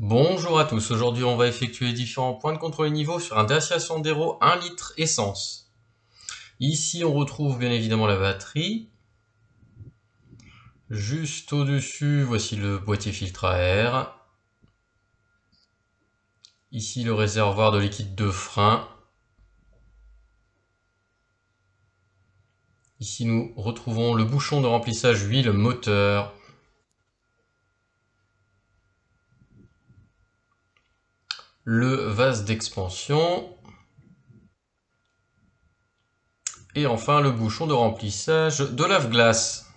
Bonjour à tous, aujourd'hui on va effectuer différents points de contrôle et niveau sur un Dacia Sandero 1 litre essence. Ici on retrouve bien évidemment la batterie. Juste au-dessus, voici le boîtier filtre à air. Ici le réservoir de liquide de frein. Ici nous retrouvons le bouchon de remplissage huile moteur le vase d'expansion. Et enfin, le bouchon de remplissage de lave-glace.